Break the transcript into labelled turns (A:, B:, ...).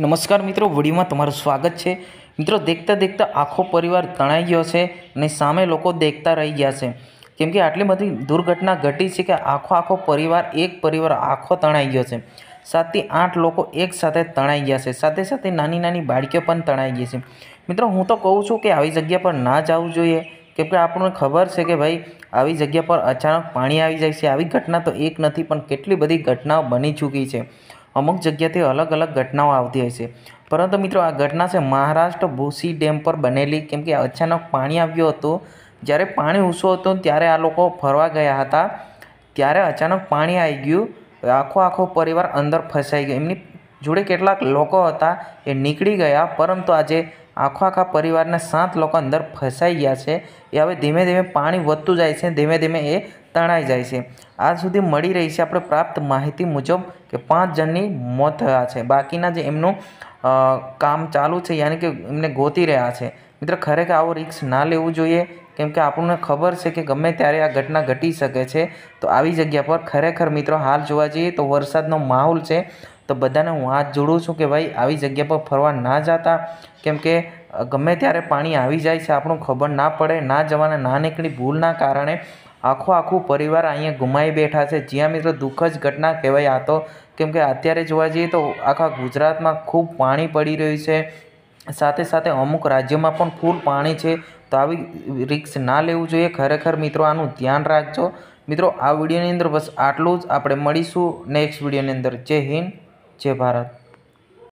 A: નમસ્કાર મિત્રો વિડીયોમાં તમારું સ્વાગત છે મિત્રો દેખતા દેખતા આખો પરિવાર તણાઈ ગયો છે અને સામે લોકો દેખતા રહી ગયા છે કેમ કે આટલી બધી દુર્ઘટના ઘટી છે કે આખો આખો પરિવાર એક પરિવાર આખો તણાઈ ગયો છે સાતથી આઠ લોકો એક સાથે તણાઈ ગયા છે સાથે સાથે નાની નાની બાળકીઓ પણ તણાઈ ગઈ છે મિત્રો હું તો કહું છું કે આવી જગ્યા પર ના જવું જોઈએ કેમ કે આપણને ખબર છે કે ભાઈ આવી જગ્યા પર અચાનક પાણી આવી જાય છે આવી ઘટના તો એક નથી પણ કેટલી બધી ઘટનાઓ બની ચૂકી છે અમુક જગ્યાથી અલગ અલગ ઘટનાઓ આવતી હોય છે પરંતુ મિત્રો આ ઘટના છે મહારાષ્ટ્ર ભૂસી ડેમ પર બનેલી કેમ કે અચાનક પાણી આવ્યું હતું જ્યારે પાણી ઊંચું હતું ત્યારે આ લોકો ફરવા ગયા હતા ત્યારે અચાનક પાણી આવી ગયું આખો આખો પરિવાર અંદર ફસાઈ ગયો એમની જોડે કેટલાક લોકો હતા એ નીકળી ગયા પરંતુ આજે આખો આખા પરિવારના સાત લોકો અંદર ફસાઈ ગયા છે એ હવે ધીમે ધીમે પાણી વધતું જાય છે ધીમે ધીમે એ તણાઈ જાય છે આજ સુધી મળી રહી છે આપણે પ્રાપ્ત માહિતી મુજબ કે પાંચ જણની મોત થયા છે બાકીના જે એમનું કામ ચાલુ છે યાની કે એમને ગોતી રહ્યા છે મિત્ર ખરેખર આવો રિક્સ ના લેવું જોઈએ કેમકે આપણને ખબર છે કે ગમે ત્યારે આ ઘટના ઘટી શકે છે તો આવી જગ્યા પર ખરેખર મિત્રો હાલ જોવા જઈએ તો વરસાદનો માહોલ છે તો બધાને હું હાથ જોડું છું કે ભાઈ આવી જગ્યા પર ફરવા ના જતા કેમકે ગમે ત્યારે પાણી આવી જાય છે આપણું ખબર ના પડે ના જવાના ના નીકળી ભૂલના કારણે આખો આખું પરિવાર અહીંયા ગુમાઈ બેઠા છે જ્યાં મિત્રો દુઃખ જ ઘટના કહેવાય આ તો કેમ અત્યારે જોવા જઈએ તો આખા ગુજરાતમાં ખૂબ પાણી પડી રહ્યું છે સાથે સાથે અમુક રાજ્યોમાં પણ ફૂલ પાણી છે તો આવી રિક્સ ના લેવું જોઈએ ખરેખર મિત્રો આનું ધ્યાન રાખજો મિત્રો આ વિડીયોની અંદર બસ આટલું જ આપણે મળીશું નેક્સ્ટ વિડીયોની અંદર જય હિન્દ જય ભારત